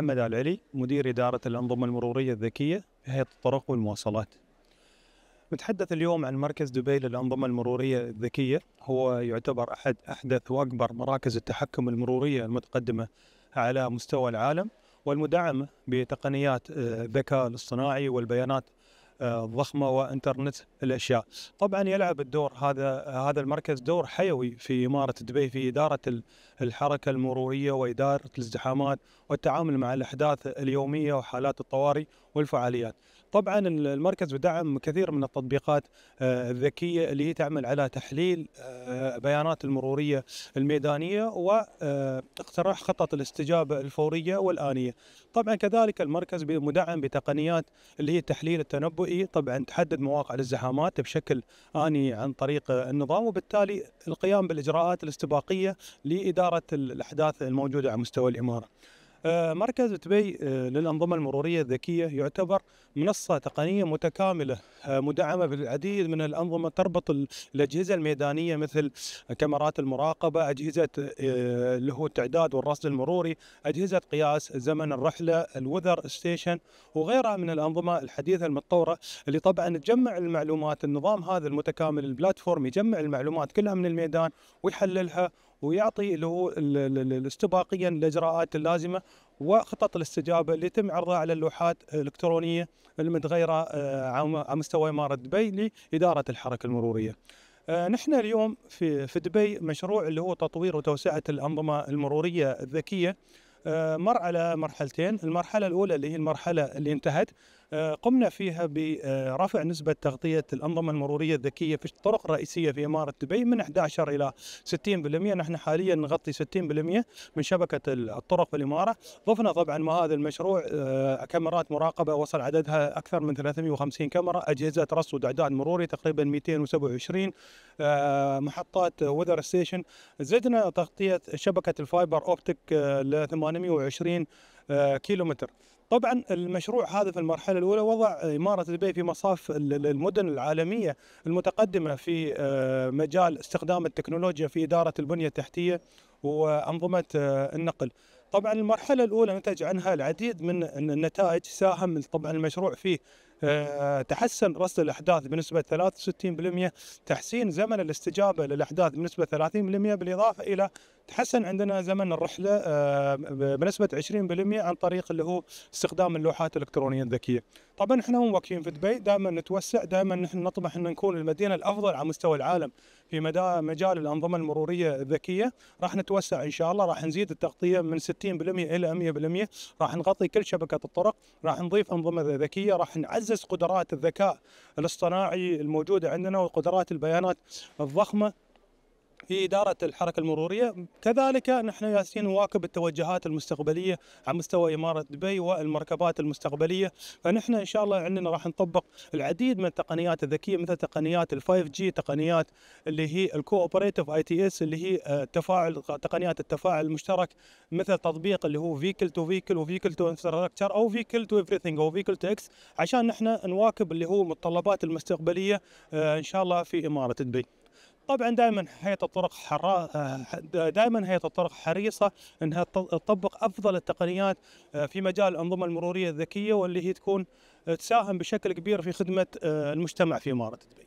محمد آل علي مدير إدارة الأنظمة المرورية الذكية هيئة الطرق والمواصلات نتحدث اليوم عن مركز دبي للأنظمة المرورية الذكية هو يعتبر أحد أحدث وأكبر مراكز التحكم المرورية المتقدمة على مستوى العالم والمدعمة بتقنيات الذكاء آه، الاصطناعي والبيانات ضخمه وانترنت الاشياء. طبعا يلعب الدور هذا هذا المركز دور حيوي في اماره دبي في اداره الحركه المروريه واداره الازدحامات والتعامل مع الاحداث اليوميه وحالات الطوارئ والفعاليات. طبعا المركز بدعم كثير من التطبيقات آه، الذكيه اللي هي تعمل على تحليل آه، بيانات المرورية الميدانية واقتراح خطط الاستجابة الفورية والآنية طبعا كذلك المركز مدعم بتقنيات اللي هي التحليل التنبؤي طبعا تحدد مواقع الزحامات بشكل آني عن طريق النظام وبالتالي القيام بالإجراءات الاستباقية لإدارة الأحداث الموجودة على مستوى الإمارة آه، مركز دبي آه، للأنظمة المرورية الذكية يعتبر منصة تقنية متكاملة آه، مدعمة بالعديد من الأنظمة تربط الأجهزة الميدانية مثل كاميرات المراقبة أجهزة اللي هو التعداد والرصد المروري أجهزة قياس زمن الرحلة الوذر ستيشن وغيرها من الأنظمة الحديثة المتطورة اللي طبعا تجمع المعلومات النظام هذا المتكامل البلاتفورم يجمع المعلومات كلها من الميدان ويحللها ويعطي له استباقيا الاجراءات اللازمه وخطط الاستجابه اللي يتم عرضها على اللوحات الالكترونيه المتغيره آه، على مستوى اماره دبي لاداره الحركه المروريه. آه، نحن اليوم في في دبي مشروع اللي هو تطوير وتوسعه الانظمه المروريه الذكيه آه، مر على مرحلتين، المرحله الاولى اللي هي المرحله اللي انتهت آه، قمنا فيها برفع نسبة تغطية الأنظمة المرورية الذكية في الطرق الرئيسية في إمارة دبي من 11 إلى 60% نحن حاليا نغطي 60% من شبكة الطرق في الإمارة ضفنا طبعا مع هذا المشروع آه، كاميرات مراقبة وصل عددها أكثر من 350 كاميرا أجهزة رصد أعداد مروري تقريبا 227 آه، محطات وذر ستيشن زدنا تغطية شبكة الفايبر أوبتيك ل 820 كيلومتر طبعا المشروع هذا في المرحله الاولى وضع اماره دبي في مصاف المدن العالميه المتقدمه في آه، مجال استخدام التكنولوجيا في اداره البنيه التحتيه وانظمه آه، النقل. طبعا المرحله الاولى نتج عنها العديد من النتائج ساهم طبعا المشروع فيه آه، تحسن رصد الاحداث بنسبه 63% تحسين زمن الاستجابه للاحداث بنسبه 30% بالاضافه الى تحسن عندنا زمن الرحله آه، بنسبه 20% عن طريق اللي هو استخدام اللوحات الالكترونيه الذكيه. طبعا احنا مو واقفين في دبي دائما نتوسع دائما نحن نطمح ان نكون المدينه الافضل على مستوى العالم في مجال الانظمه المروريه الذكيه راح نتوسع ان شاء الله راح نزيد التغطيه من 60% الى 100% راح نغطي كل شبكه الطرق راح نضيف انظمه ذكيه راح نعزز قدرات الذكاء الاصطناعي الموجوده عندنا وقدرات البيانات الضخمه في إدارة الحركة المرورية كذلك نحن ياسين نواكب التوجهات المستقبلية على مستوى إمارة دبي والمركبات المستقبلية فنحن إن شاء الله عندنا راح نطبق العديد من التقنيات الذكية مثل تقنيات ال 5 جي تقنيات اللي هي الكوبريتيف اي تي اس اللي هي التفاعل آه، تقنيات التفاعل المشترك مثل تطبيق اللي هو فيكل تو فيكل وفيكل تو انفراستراكشر او فيكل تو everything او فيكل تو اكس عشان نحن نواكب اللي هو متطلبات المستقبلية آه، ان شاء الله في إمارة دبي طبعا دائما هيئه الطرق حرا آه، دائما هيئه الطرق حريصه انها تطبق افضل التقنيات آه، في مجال الانظمه المروريه الذكيه واللي هي تكون آه، تساهم بشكل كبير في خدمه المجتمع في اماره دبي.